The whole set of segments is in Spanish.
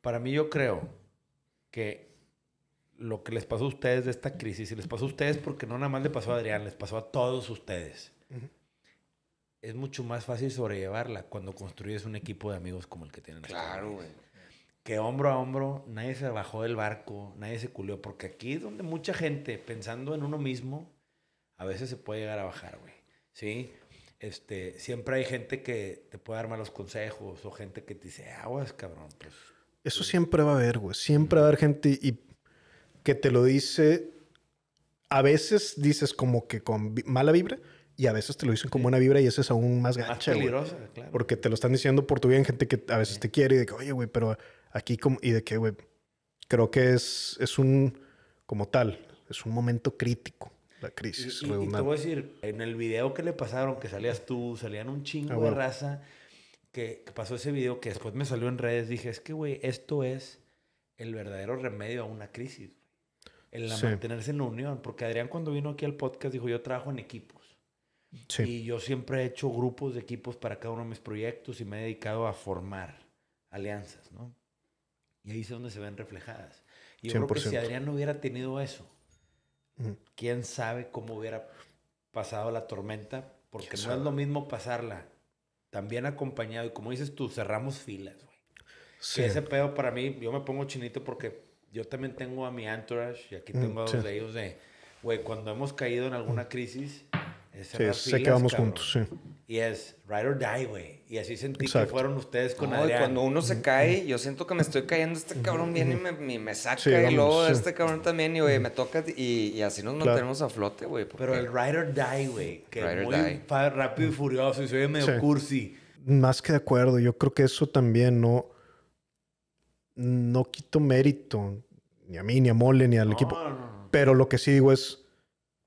Para mí yo creo que lo que les pasó a ustedes de esta crisis, y les pasó a ustedes porque no nada más le pasó a Adrián, les pasó a todos ustedes. Es mucho más fácil sobrellevarla cuando construyes un equipo de amigos como el que tienen. Claro, güey. Que hombro a hombro, nadie se bajó del barco, nadie se culió, porque aquí es donde mucha gente, pensando en uno mismo, a veces se puede llegar a bajar, güey. ¿Sí? Este, siempre hay gente que te puede dar malos consejos o gente que te dice, aguas, cabrón, pues eso siempre va a haber, güey. Siempre va a haber gente y que te lo dice. A veces dices como que con mala vibra y a veces te lo dicen con buena vibra y eso es aún más gacha, Claro. Porque te lo están diciendo por tu bien, gente que a veces te quiere y de que, oye, güey, pero aquí como. Y de que, güey, creo que es, es un. Como tal, es un momento crítico la crisis. Y, te voy a decir, en el video que le pasaron, que salías tú, salían un chingo de raza que, pasó ese video que después me salió en redes, dije, es que, güey, esto es el verdadero remedio a una crisis. El mantenerse en la unión. Porque Adrián cuando vino aquí al podcast dijo, yo trabajo en equipos. Y yo siempre he hecho grupos de equipos para cada uno de mis proyectos y me he dedicado a formar alianzas, ¿no? Y ahí es donde se ven reflejadas. Y yo creo que si Adrián no hubiera tenido eso, mm. quién sabe cómo hubiera pasado la tormenta, porque no es lo mismo pasarla también acompañado. Y como dices tú, cerramos filas, güey. Sí. ese pedo para mí, yo me pongo chinito porque yo también tengo a mi entourage y aquí mm, tengo a dos de ellos de, güey, cuando hemos caído en alguna crisis, sí, sé que vamos juntos, sí. Y es ride or die, güey. Y así sentí que fueron ustedes con no, cuando uno se cae, yo siento que me estoy cayendo. Este cabrón viene y me, me, saca. el y luego este cabrón también. Y, güey, me toca. Y, y así nos mantenemos a flote, güey. Pero el ride or die, güey. Que muy rápido y furioso. Y soy medio cursi. Más que de acuerdo. Yo creo que eso también no... No quito mérito. Ni a mí, ni a Mole, ni al equipo. pero lo que sí digo es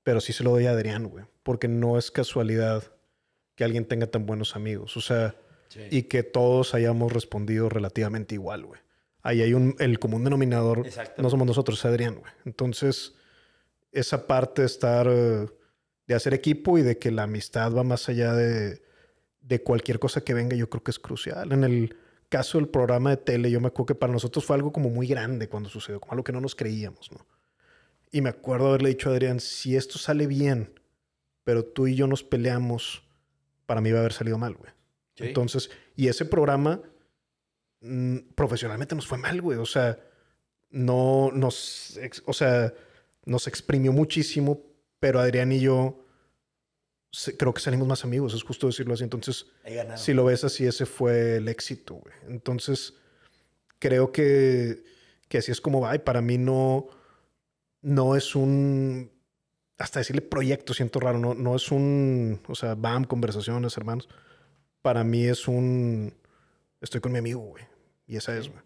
pero sí se lo doy a Adrián, güey, porque no es casualidad que alguien tenga tan buenos amigos, o sea, y que todos hayamos respondido relativamente igual, güey. Ahí hay un, el común denominador, no somos nosotros, es Adrián, güey. Entonces, esa parte de estar, eh, de hacer equipo y de que la amistad va más allá de, de cualquier cosa que venga, yo creo que es crucial. En el caso del programa de tele, yo me acuerdo que para nosotros fue algo como muy grande cuando sucedió, como algo que no nos creíamos, ¿no? Y me acuerdo haberle dicho a Adrián, si esto sale bien, pero tú y yo nos peleamos, para mí va a haber salido mal, güey. Entonces, y ese programa mm, profesionalmente nos fue mal, güey. O sea, no nos, o sea, nos exprimió muchísimo, pero Adrián y yo creo que salimos más amigos, es justo decirlo así. Entonces, si lo ves así, ese fue el éxito, güey. Entonces, creo que, que así es como va. Y para mí no no es un, hasta decirle proyecto, siento raro, no, no es un, o sea, bam, conversaciones, hermanos. Para mí es un, estoy con mi amigo, güey. Y esa es, güey.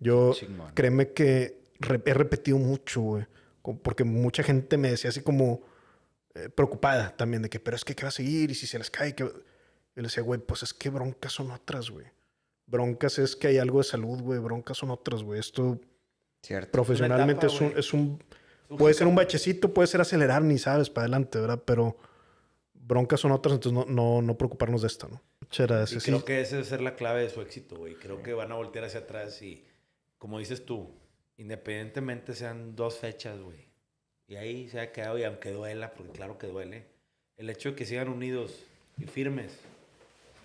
Yo, créeme que he repetido mucho, güey. Porque mucha gente me decía así como eh, preocupada también de que, pero es que, ¿qué va a seguir? Y si se les cae, que Yo le decía, güey, pues es que broncas son otras, güey. Broncas es que hay algo de salud, güey. Broncas son otras, güey. Esto profesionalmente es, un, Puede ser un bachecito, puede ser acelerar, ni sabes, para adelante, ¿verdad? Pero broncas son otras, entonces no, no, no preocuparnos de esto, ¿no? Gracias, y creo que esa debe ser la clave de su éxito, güey. Creo que van a voltear hacia atrás y, como dices tú, independientemente sean dos fechas, güey. Y ahí se ha quedado, y aunque duela, porque claro que duele, el hecho de que sigan unidos y firmes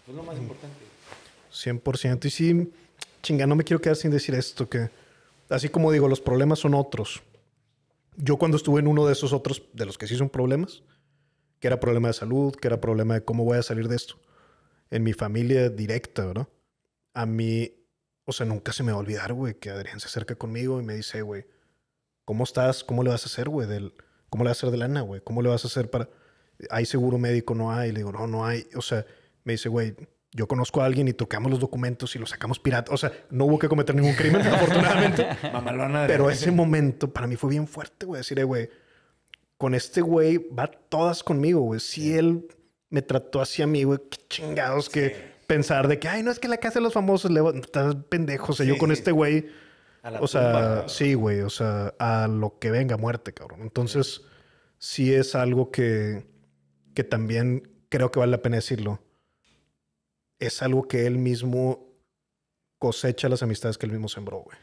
pues, es lo más importante. 100%. Y sí, chinga, no me quiero quedar sin decir esto, que así como digo, los problemas son otros yo cuando estuve en uno de esos otros, de los que sí son problemas, que era problema de salud, que era problema de cómo voy a salir de esto, en mi familia directa, ¿verdad? A mí, o sea, nunca se me va a olvidar, güey, que Adrián se acerca conmigo y me dice, güey, ¿cómo estás? ¿Cómo le vas a hacer, güey? ¿Cómo le vas a hacer de lana, güey? ¿Cómo le vas a hacer para...? ¿Hay seguro médico? No hay. Le digo, no, no hay. O sea, me dice, güey, yo conozco a alguien y tocamos los documentos y los sacamos pirata. O sea, no hubo que cometer ningún crimen, afortunadamente. Pero ese momento para mí fue bien fuerte, güey. Decir, eh, güey, con este güey va todas conmigo, güey. Si él me trató así a mí, güey, qué chingados que pensar de que, ay, no es que la casa de los famosos le va... Estás pendejo. O sea, yo con este güey... o sea, sí, güey. O sea, a lo que venga, muerte, cabrón. Entonces, sí es algo que, que también creo que vale la pena decirlo es algo que él mismo cosecha las amistades que él mismo sembró, güey.